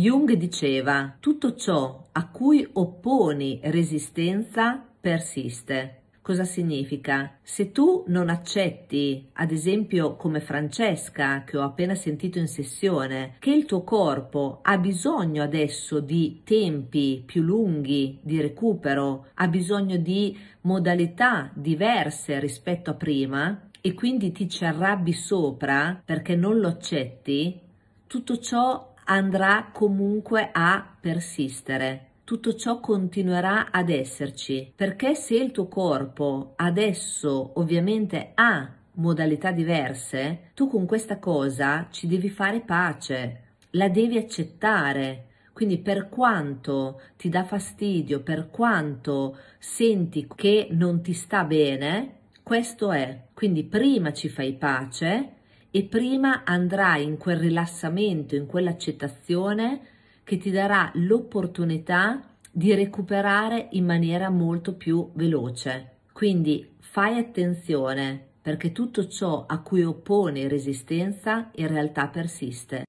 Jung diceva, tutto ciò a cui opponi resistenza persiste. Cosa significa? Se tu non accetti, ad esempio come Francesca che ho appena sentito in sessione, che il tuo corpo ha bisogno adesso di tempi più lunghi di recupero, ha bisogno di modalità diverse rispetto a prima e quindi ti ci arrabbi sopra perché non lo accetti, tutto ciò andrà comunque a persistere tutto ciò continuerà ad esserci, perché se il tuo corpo adesso ovviamente ha modalità diverse, tu con questa cosa ci devi fare pace, la devi accettare. Quindi per quanto ti dà fastidio, per quanto senti che non ti sta bene, questo è. Quindi prima ci fai pace e prima andrai in quel rilassamento, in quell'accettazione che ti darà l'opportunità di recuperare in maniera molto più veloce. Quindi fai attenzione perché tutto ciò a cui opponi resistenza in realtà persiste.